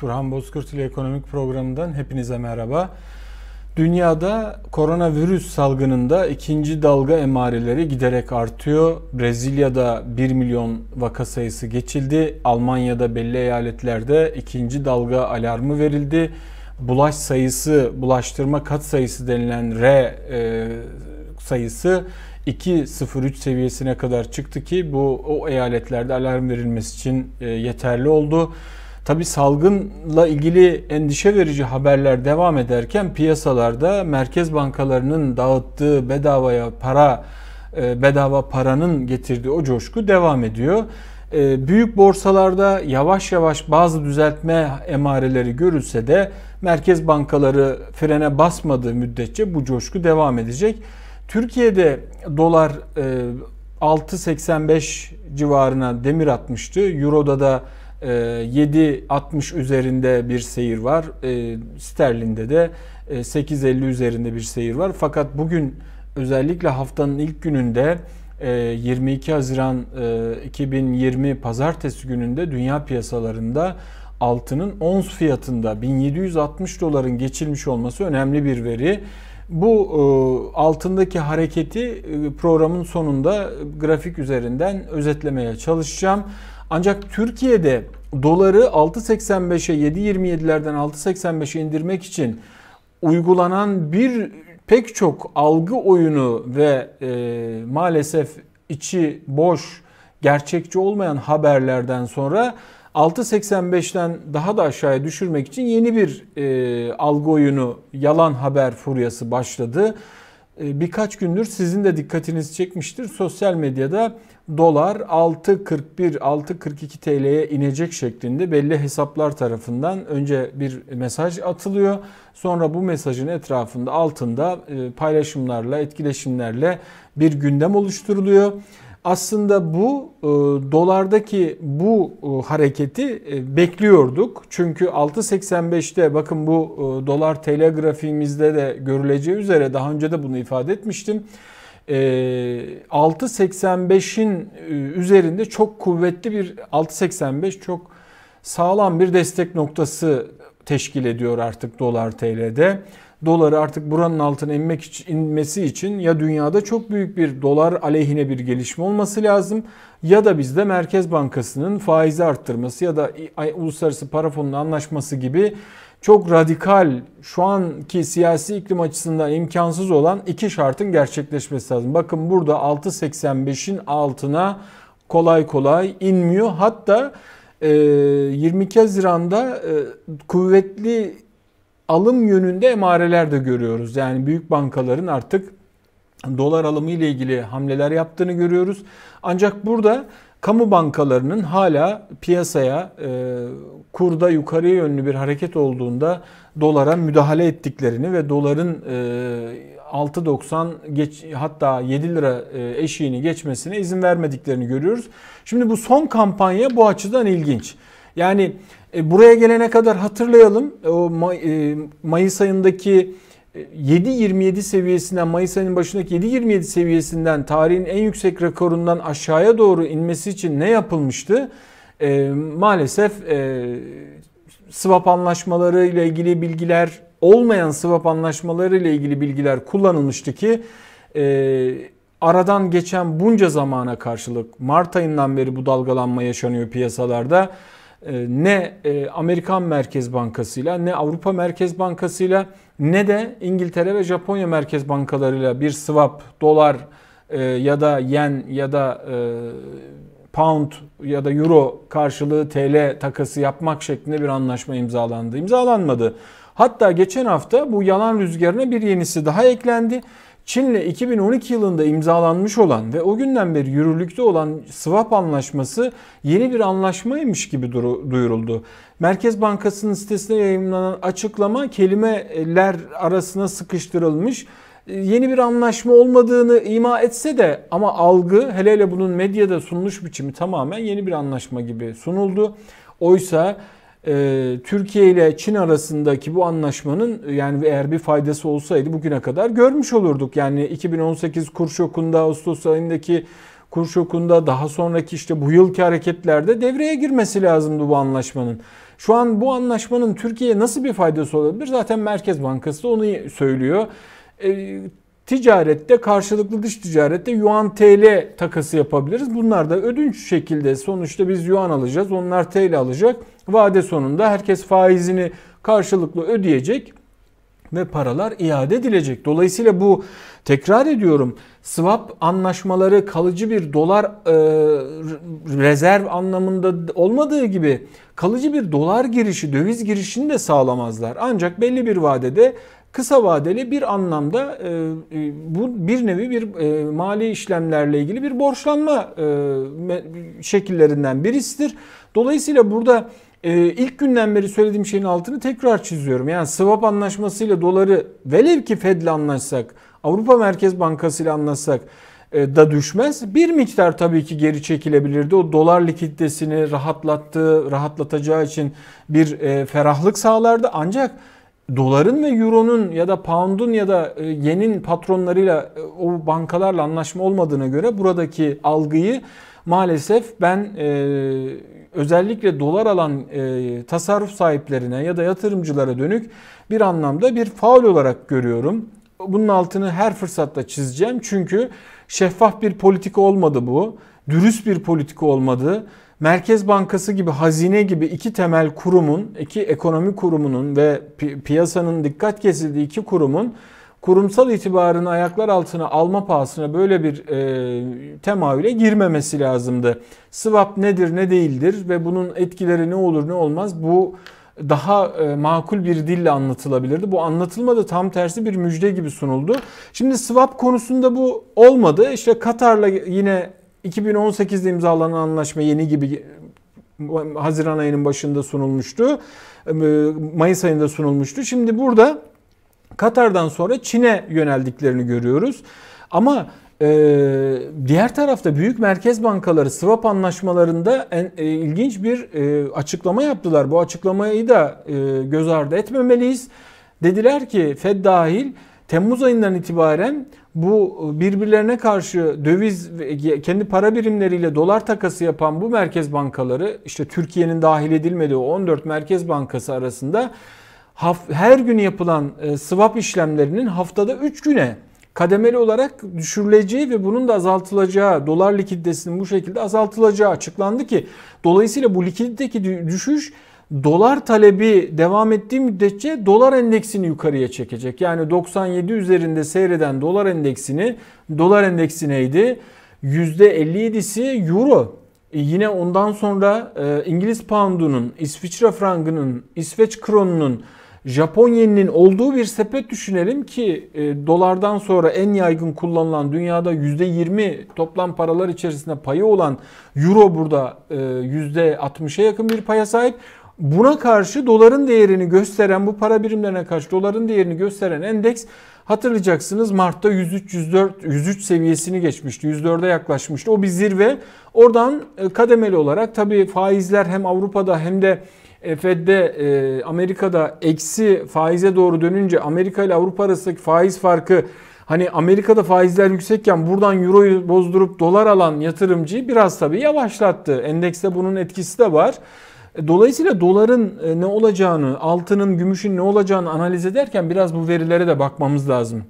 Turhan Bozkurt ile Ekonomik Programı'ndan hepinize merhaba. Dünyada koronavirüs salgınında ikinci dalga emareleri giderek artıyor. Brezilya'da 1 milyon vaka sayısı geçildi. Almanya'da belli eyaletlerde ikinci dalga alarmı verildi. Bulaş sayısı, bulaştırma kat sayısı denilen R e, sayısı 2.03 seviyesine kadar çıktı ki bu o eyaletlerde alarm verilmesi için e, yeterli oldu. Tabi salgınla ilgili endişe verici haberler devam ederken piyasalarda merkez bankalarının dağıttığı bedavaya para e, bedava paranın getirdiği o coşku devam ediyor. E, büyük borsalarda yavaş yavaş bazı düzeltme emareleri görülse de merkez bankaları frene basmadığı müddetçe bu coşku devam edecek. Türkiye'de dolar 6.85 e, civarına demir atmıştı. Euro'da da 7.60 ee, üzerinde bir seyir var. Ee, Sterlin'de de 8.50 e, üzerinde bir seyir var. Fakat bugün özellikle haftanın ilk gününde 22 e, Haziran 2020 e, pazartesi gününde dünya piyasalarında altının ons fiyatında 1760 doların geçilmiş olması önemli bir veri. Bu altındaki hareketi programın sonunda grafik üzerinden özetlemeye çalışacağım. Ancak Türkiye'de doları 6.85'e 7.27'lerden 6.85'e indirmek için uygulanan bir pek çok algı oyunu ve e, maalesef içi boş, gerçekçi olmayan haberlerden sonra 6.85'ten daha da aşağıya düşürmek için yeni bir e, algı oyunu, yalan haber furyası başladı. E, birkaç gündür sizin de dikkatinizi çekmiştir. Sosyal medyada dolar 6.41 6.42 TL'ye inecek şeklinde belli hesaplar tarafından önce bir mesaj atılıyor. Sonra bu mesajın etrafında altında e, paylaşımlarla, etkileşimlerle bir gündem oluşturuluyor. Aslında bu e, dolardaki bu e, hareketi e, bekliyorduk. Çünkü 6.85'te bakın bu e, dolar TL grafiğimizde de görüleceği üzere daha önce de bunu ifade etmiştim. E, 6.85'in e, üzerinde çok kuvvetli bir 6.85 çok sağlam bir destek noktası teşkil ediyor artık dolar TL'de doları artık buranın altına inmek için, inmesi için ya dünyada çok büyük bir dolar aleyhine bir gelişme olması lazım ya da bizde Merkez Bankası'nın faizi arttırması ya da uluslararası para fonunun anlaşması gibi çok radikal şu anki siyasi iklim açısından imkansız olan iki şartın gerçekleşmesi lazım. Bakın burada 6.85'in altına kolay kolay inmiyor. Hatta 22 Haziran'da kuvvetli alım yönünde emareler de görüyoruz. Yani büyük bankaların artık dolar alımı ile ilgili hamleler yaptığını görüyoruz. Ancak burada kamu bankalarının hala piyasaya e, kurda yukarıya yönlü bir hareket olduğunda dolara müdahale ettiklerini ve doların e, 6.90 geç hatta 7 lira e, eşiğini geçmesine izin vermediklerini görüyoruz. Şimdi bu son kampanya bu açıdan ilginç. Yani e, buraya gelene kadar hatırlayalım o May- e, Mayıs ayındaki 7.27 e, seviyesinden Mayıs ayının başındaki 7.27 seviyesinden tarihin en yüksek rekorundan aşağıya doğru inmesi için ne yapılmıştı? E, maalesef e, swap anlaşmaları ile ilgili bilgiler olmayan swap anlaşmaları ile ilgili bilgiler kullanılmıştı ki e, aradan geçen bunca zamana karşılık Mart ayından beri bu dalgalanma yaşanıyor piyasalarda. E, ne e, Amerikan Merkez Bankası'yla ne Avrupa Merkez Bankası'yla ne de İngiltere ve Japonya Merkez Bankaları'yla bir swap dolar e, ya da yen ya da pound ya da euro karşılığı TL takası yapmak şeklinde bir anlaşma imzalandı. İmzalanmadı. Hatta geçen hafta bu yalan rüzgarına bir yenisi daha eklendi. Çin'le 2012 yılında imzalanmış olan ve o günden beri yürürlükte olan swap anlaşması yeni bir anlaşmaymış gibi duyuruldu. Merkez Bankası'nın sitesine yayınlanan açıklama kelimeler arasına sıkıştırılmış ee, yeni bir anlaşma olmadığını ima etse de ama algı hele hele bunun medyada sunmuş biçimi tamamen yeni bir anlaşma gibi sunuldu. Oysa ee, Türkiye ile Çin arasındaki bu anlaşmanın e, yani eğer bir faydası olsaydı bugüne kadar görmüş olurduk. Yani 2018 kur şokunda Ağustos ayındaki kur şokunda daha sonraki işte bu yılki hareketlerde devreye girmesi lazımdı bu anlaşmanın. Şu an bu anlaşmanın Türkiye'ye nasıl bir faydası olabilir? Zaten Merkez Bankası onu söylüyor. Ee, Ticarette karşılıklı dış ticarette yuan TL takası yapabiliriz. Bunlar da ödünç şekilde sonuçta biz yuan alacağız. Onlar TL alacak. Vade sonunda herkes faizini karşılıklı ödeyecek ve paralar iade edilecek. Dolayısıyla bu tekrar ediyorum swap anlaşmaları kalıcı bir dolar e, rezerv anlamında olmadığı gibi kalıcı bir dolar girişi döviz girişini de sağlamazlar. Ancak belli bir vadede kısa vadeli bir anlamda e, e, bu bir nevi bir e, mali işlemlerle ilgili bir borçlanma e, şekillerinden birisidir. Dolayısıyla burada e, ilk günden beri söylediğim şeyin altını tekrar çiziyorum. Yani swap anlaşmasıyla doları velev ki Fed'le anlaşsak, Avrupa Merkez Bankası ile anlaşsak e, da düşmez. Bir miktar tabii ki geri çekilebilirdi. O dolar likiditesini rahatlattı, rahatlatacağı için bir e, ferahlık sağlardı. Ancak doların ve euronun ya da pound'un ya da e, yenin patronlarıyla e, o bankalarla anlaşma olmadığına göre buradaki algıyı maalesef ben e, özellikle dolar alan e, tasarruf sahiplerine ya da yatırımcılara dönük bir anlamda bir faul olarak görüyorum. Bunun altını her fırsatta çizeceğim çünkü şeffaf bir politika olmadı bu. Dürüst bir politika olmadı. Merkez Bankası gibi hazine gibi iki temel kurumun, iki ekonomi kurumunun ve pi- piyasanın dikkat kesildiği iki kurumun kurumsal itibarını ayaklar altına alma pahasına böyle bir e, temayüle girmemesi lazımdı. Swap nedir ne değildir ve bunun etkileri ne olur ne olmaz bu daha e, makul bir dille anlatılabilirdi. Bu anlatılmadı tam tersi bir müjde gibi sunuldu. Şimdi swap konusunda bu olmadı. İşte Katar'la yine 2018'de imzalanan anlaşma yeni gibi Haziran ayının başında sunulmuştu. Ee, Mayıs ayında sunulmuştu. Şimdi burada Katar'dan sonra Çin'e yöneldiklerini görüyoruz. Ama e, diğer tarafta büyük merkez bankaları swap anlaşmalarında en, e, ilginç bir e, açıklama yaptılar. Bu açıklamayı da e, göz ardı etmemeliyiz. Dediler ki Fed dahil Temmuz ayından itibaren bu birbirlerine karşı döviz kendi para birimleriyle dolar takası yapan bu merkez bankaları işte Türkiye'nin dahil edilmediği 14 merkez bankası arasında her gün yapılan e, swap işlemlerinin haftada 3 güne kademeli olarak düşürüleceği ve bunun da azaltılacağı, dolar likiditesinin bu şekilde azaltılacağı açıklandı ki dolayısıyla bu likiditedeki düşüş dolar talebi devam ettiği müddetçe dolar endeksini yukarıya çekecek. Yani 97 üzerinde seyreden dolar endeksini dolar endeksi neydi? %57'si euro. E yine ondan sonra e, İngiliz poundunun, İsviçre frangının, İsveç kronunun, Japon yeninin olduğu bir sepet düşünelim ki e, dolardan sonra en yaygın kullanılan dünyada %20 toplam paralar içerisinde payı olan euro burada e, %60'a yakın bir paya sahip. Buna karşı doların değerini gösteren bu para birimlerine karşı doların değerini gösteren endeks hatırlayacaksınız Mart'ta 103 104 103 seviyesini geçmişti. 104'e yaklaşmıştı. O bir zirve. Oradan e, kademeli olarak tabii faizler hem Avrupa'da hem de e, Fed'de e, Amerika'da eksi faize doğru dönünce Amerika ile Avrupa arasındaki faiz farkı hani Amerika'da faizler yüksekken buradan euroyu bozdurup dolar alan yatırımcıyı biraz tabii yavaşlattı. Endekste bunun etkisi de var. E, dolayısıyla doların e, ne olacağını, altının, gümüşün ne olacağını analiz ederken biraz bu verilere de bakmamız lazım.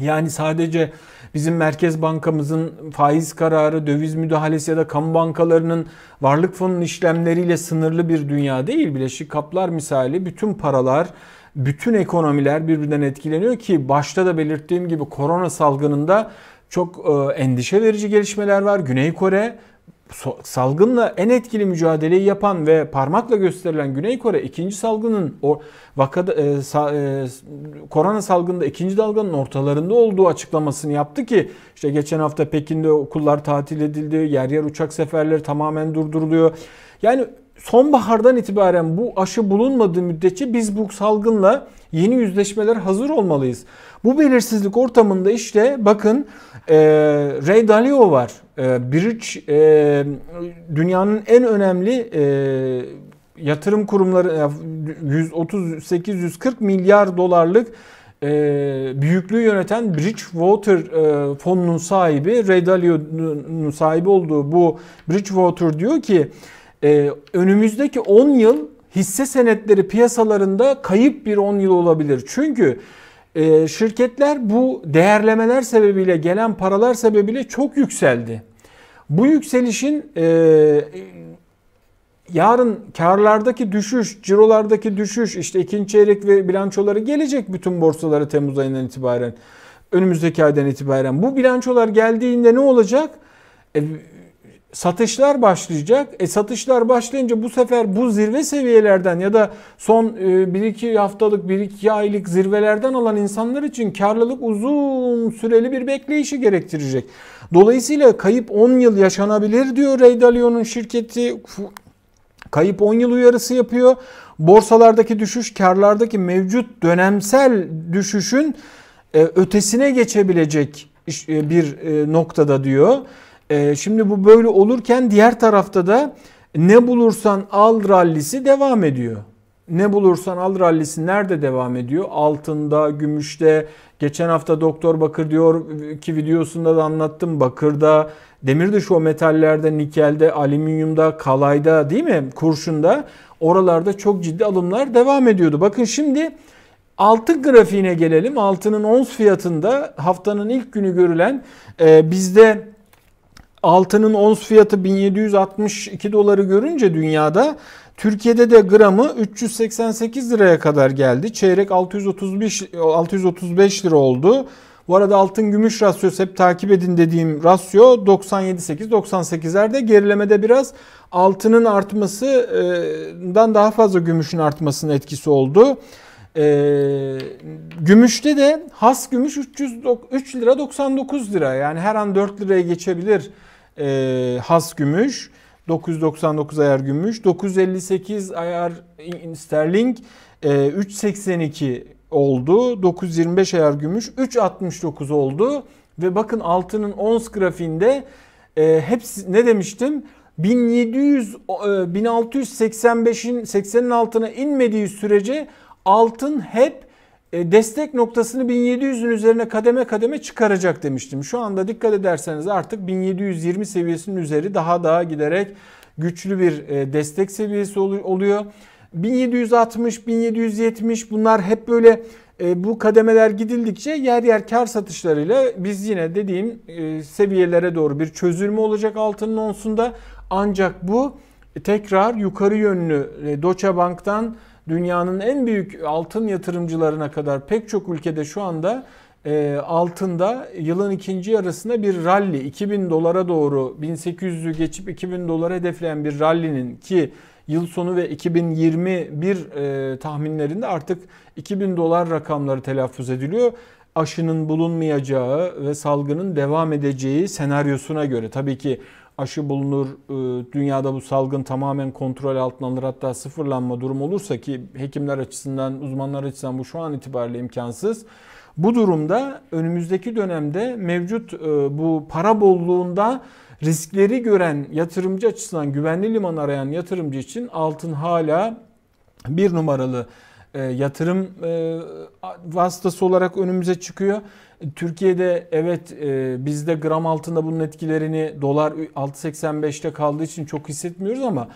Yani sadece bizim Merkez Bankamızın faiz kararı, döviz müdahalesi ya da kamu bankalarının varlık fonunun işlemleriyle sınırlı bir dünya değil. Bileşik kaplar misali bütün paralar, bütün ekonomiler birbirinden etkileniyor ki başta da belirttiğim gibi korona salgınında çok e, endişe verici gelişmeler var. Güney Kore salgınla en etkili mücadeleyi yapan ve parmakla gösterilen Güney Kore ikinci salgının o vakada e, sa, e, korona salgında ikinci dalganın ortalarında olduğu açıklamasını yaptı ki işte geçen hafta Pekin'de okullar tatil edildi. Yer yer uçak seferleri tamamen durduruluyor. Yani sonbahardan itibaren bu aşı bulunmadığı müddetçe biz bu salgınla yeni yüzleşmeler hazır olmalıyız. Bu belirsizlik ortamında işte bakın e, Ray Dalio var. E, Bridge e, dünyanın en önemli e, yatırım kurumları 138-140 milyar dolarlık e, büyüklüğü yöneten Bridgewater e, fonunun sahibi, Ray Dalio'nun sahibi olduğu bu Bridgewater diyor ki e, önümüzdeki 10 yıl hisse senetleri piyasalarında kayıp bir 10 yıl olabilir. Çünkü e, şirketler bu değerlemeler sebebiyle gelen paralar sebebiyle çok yükseldi. Bu yükselişin e, yarın karlardaki düşüş, cirolardaki düşüş, işte ikinci çeyrek ve bilançoları gelecek bütün borsalara Temmuz ayından itibaren. Önümüzdeki aydan itibaren. Bu bilançolar geldiğinde ne olacak? E, satışlar başlayacak. E satışlar başlayınca bu sefer bu zirve seviyelerden ya da son 1-2 e, haftalık 1-2 aylık zirvelerden alan insanlar için karlılık uzun süreli bir bekleyişi gerektirecek. Dolayısıyla kayıp 10 yıl yaşanabilir diyor Ray Dalio'nun şirketi. Kayıp 10 yıl uyarısı yapıyor. Borsalardaki düşüş, karlardaki mevcut dönemsel düşüşün e, ötesine geçebilecek e, bir noktada diyor. Ee, şimdi bu böyle olurken diğer tarafta da ne bulursan al rallisi devam ediyor. Ne bulursan al rallisi nerede devam ediyor? Altında, gümüşte. Geçen hafta Doktor Bakır diyor ki videosunda da anlattım. Bakırda, demir dışı o metallerde, nikelde, alüminyumda, kalayda değil mi? Kurşunda. Oralarda çok ciddi alımlar devam ediyordu. Bakın şimdi Altın grafiğine gelelim. Altının ons fiyatında haftanın ilk günü görülen e, bizde altının ons fiyatı 1762 doları görünce dünyada Türkiye'de de gramı 388 liraya kadar geldi. Çeyrek 635 635 lira oldu. Bu arada altın gümüş rasyosu hep takip edin dediğim rasyo 97.8 98'lerde gerilemede biraz altının artmasından daha fazla gümüşün artmasının etkisi oldu. Ee, gümüşte de has gümüş 303 lira 99 lira. Yani her an 4 liraya geçebilir e, has gümüş. 999 ayar gümüş, 958 ayar sterling, e, ee, 382 oldu. 925 ayar gümüş 3.69 oldu. Ve bakın altının ons grafiğinde e, hepsi ne demiştim? 1700 e, 1685'in 80'in altına inmediği sürece altın hep e, destek noktasını 1700'ün üzerine kademe kademe çıkaracak demiştim. Şu anda dikkat ederseniz artık 1720 seviyesinin üzeri daha daha giderek güçlü bir e, destek seviyesi oluyor. 1760, 1770 bunlar hep böyle e, bu kademeler gidildikçe yer yer kar satışlarıyla biz yine dediğim seviyelere doğru bir çözülme olacak altının onsunda. Ancak bu tekrar yukarı yönlü Deutsche Bank'tan dünyanın en büyük altın yatırımcılarına kadar pek çok ülkede şu anda e, altında yılın ikinci yarısında bir rally 2000 dolara doğru 1800'ü geçip 2000 dolara hedefleyen bir rally'nin ki yıl sonu ve 2021 e, tahminlerinde artık 2000 dolar rakamları telaffuz ediliyor aşının bulunmayacağı ve salgının devam edeceği senaryosuna göre tabii ki aşı bulunur, e, dünyada bu salgın tamamen kontrol altına alınır hatta sıfırlanma durum olursa ki hekimler açısından, uzmanlar açısından bu şu an itibariyle imkansız. Bu durumda önümüzdeki dönemde mevcut e, bu para bolluğunda riskleri gören yatırımcı açısından güvenli liman arayan yatırımcı için altın hala bir numaralı e, yatırım e, vasıtası olarak önümüze çıkıyor. Türkiye'de evet e, bizde gram altında bunun etkilerini dolar 6.85'te kaldığı için çok hissetmiyoruz ama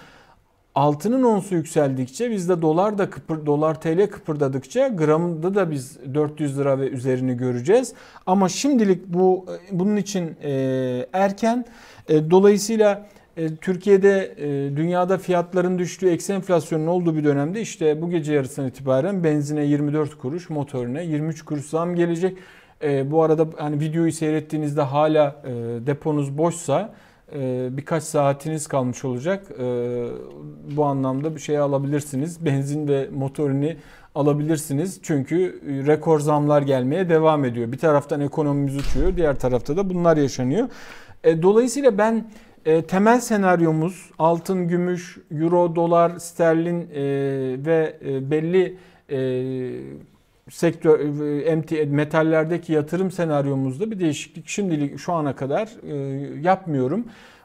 altının onsu yükseldikçe bizde dolar da kıpır, dolar TL kıpırdadıkça gramda da biz 400 lira ve üzerini göreceğiz. Ama şimdilik bu e, bunun için erken. E, dolayısıyla e, Türkiye'de e, dünyada fiyatların düştüğü eksi enflasyonun olduğu bir dönemde işte bu gece yarısından itibaren benzine 24 kuruş, motorine 23 kuruş zam gelecek. E, bu arada hani videoyu seyrettiğinizde hala deponuz boşsa birkaç saatiniz kalmış olacak. Bu anlamda bir şey alabilirsiniz. Benzin ve motorini alabilirsiniz. Çünkü rekor zamlar gelmeye devam ediyor. Bir taraftan ekonomimiz uçuyor, diğer tarafta da bunlar yaşanıyor. Dolayısıyla ben e, temel senaryomuz altın, gümüş, euro, dolar, sterlin e, ve e, belli e, sektör e, metallerdeki yatırım senaryomuzda bir değişiklik şimdilik şu ana kadar e, yapmıyorum.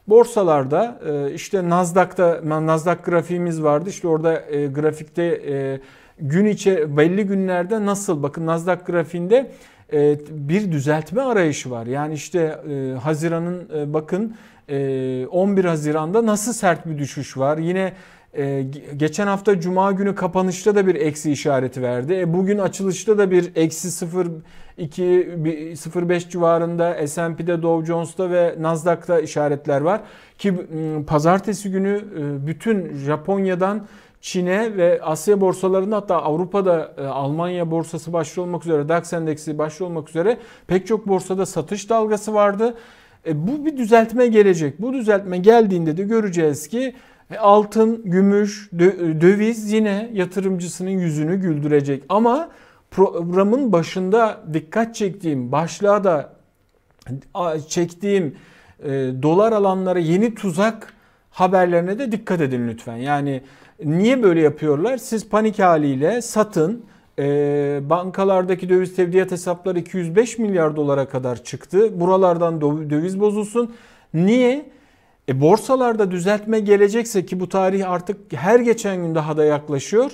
Borsalarda e, işte Nasdaq'ta Nasdaq grafiğimiz vardı. işte orada e, grafikte e, gün içe belli günlerde nasıl bakın Nasdaq grafiğinde e, bir düzeltme arayışı var. Yani işte e, Haziran'ın e, bakın 11 ee, Haziran'da nasıl sert bir düşüş var? Yine e, geçen hafta Cuma günü kapanışta da bir eksi işareti verdi. E, bugün açılışta da bir eksi 0.2-0.5 civarında S&P'de Dow Jones'ta ve Nasdaq'ta işaretler var. Ki pazartesi günü e, bütün Japonya'dan Çin'e ve Asya borsalarında hatta Avrupa'da Almanya borsası başlı olmak üzere DAX endeksi başlı olmak üzere pek çok borsada satış dalgası vardı. E, bu bir düzeltme gelecek. Bu düzeltme geldiğinde de göreceğiz ki e, altın, gümüş, e, döviz yine yatırımcısının yüzünü güldürecek. Ama programın başında dikkat çektiğim, başlığa da çektiğim dolar alanlara yeni tuzak haberlerine de dikkat edin lütfen. Yani niye böyle yapıyorlar? Siz panik haliyle satın e, bankalardaki döviz tevdiat hesapları 205 milyar dolara kadar çıktı. Buralardan döviz bozulsun. Niye? E, borsalarda düzeltme gelecekse ki bu tarih artık her geçen gün daha da yaklaşıyor.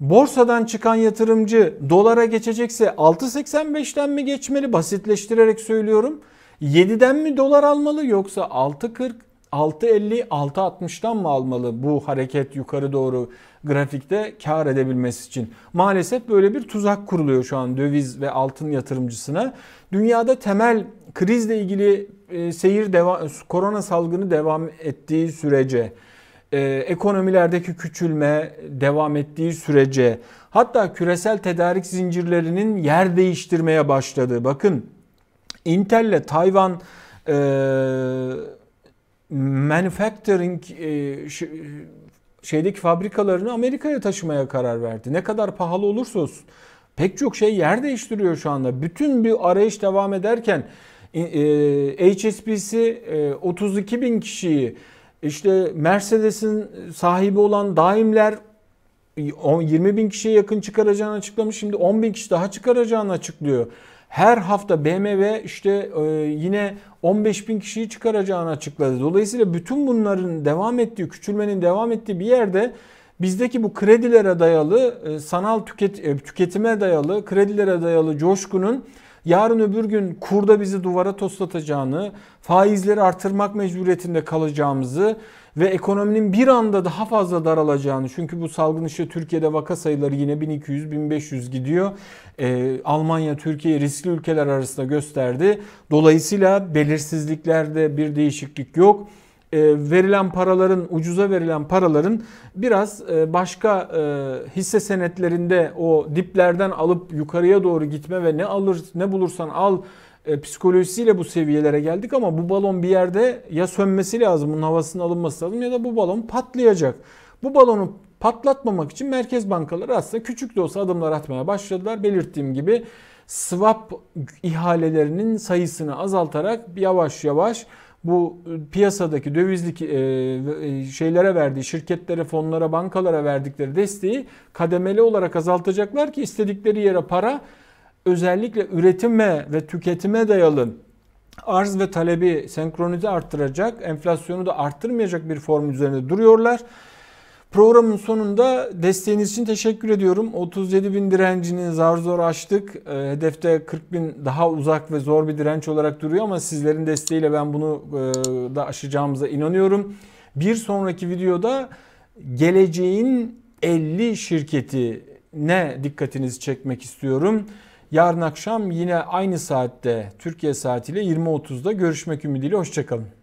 Borsadan çıkan yatırımcı dolara geçecekse 6.85'ten mi geçmeli? Basitleştirerek söylüyorum. 7'den mi dolar almalı yoksa 6.40, 6.50, 6.60'dan mı almalı bu hareket yukarı doğru? grafikte kar edebilmesi için. Maalesef böyle bir tuzak kuruluyor şu an döviz ve altın yatırımcısına. Dünyada temel krizle ilgili e, seyir devam korona salgını devam ettiği sürece e, ekonomilerdeki küçülme devam ettiği sürece hatta küresel tedarik zincirlerinin yer değiştirmeye başladığı bakın Intel ile Tayvan e, manufacturing e, şeydeki fabrikalarını Amerika'ya taşımaya karar verdi. Ne kadar pahalı olursa olsun. Pek çok şey yer değiştiriyor şu anda. Bütün bir arayış devam ederken e, e, HSBC 32 e, bin kişiyi işte Mercedes'in sahibi olan Daimler 20 bin kişiye yakın çıkaracağını açıklamış. Şimdi 10 bin kişi daha çıkaracağını açıklıyor. Her hafta BMW işte e, yine 15 bin kişiyi çıkaracağını açıkladı. Dolayısıyla bütün bunların devam ettiği, küçülmenin devam ettiği bir yerde bizdeki bu kredilere dayalı, e, sanal tüket, e, tüketime dayalı, kredilere dayalı coşkunun yarın öbür gün kurda bizi duvara toslatacağını, faizleri artırmak mecburiyetinde kalacağımızı ve ekonominin bir anda daha fazla daralacağını çünkü bu salgın işte Türkiye'de vaka sayıları yine 1200-1500 gidiyor. Ee, Almanya Türkiye riskli ülkeler arasında gösterdi. Dolayısıyla belirsizliklerde bir değişiklik yok. E, verilen paraların ucuza verilen paraların biraz e, başka e, hisse senetlerinde o diplerden alıp yukarıya doğru gitme ve ne alır ne bulursan al psikolojisiyle bu seviyelere geldik ama bu balon bir yerde ya sönmesi lazım bunun havasının alınması lazım ya da bu balon patlayacak. Bu balonu patlatmamak için merkez bankaları aslında küçük de olsa adımlar atmaya başladılar. Belirttiğim gibi swap ihalelerinin sayısını azaltarak yavaş yavaş bu e, piyasadaki dövizlik e, e, şeylere verdiği şirketlere, fonlara, bankalara verdikleri desteği kademeli olarak azaltacaklar ki istedikleri yere para özellikle üretime ve tüketime dayalı arz ve talebi senkronize arttıracak, enflasyonu da arttırmayacak bir form üzerinde duruyorlar. Programın sonunda desteğiniz için teşekkür ediyorum. 37 bin direncini zar zor açtık. Ee, hedefte 40 bin daha uzak ve zor bir direnç olarak duruyor ama sizlerin desteğiyle ben bunu e, da aşacağımıza inanıyorum. Bir sonraki videoda geleceğin 50 şirketi ne dikkatinizi çekmek istiyorum. Yarın akşam yine aynı saatte Türkiye saatiyle 20.30'da görüşmek ümidiyle hoşçakalın.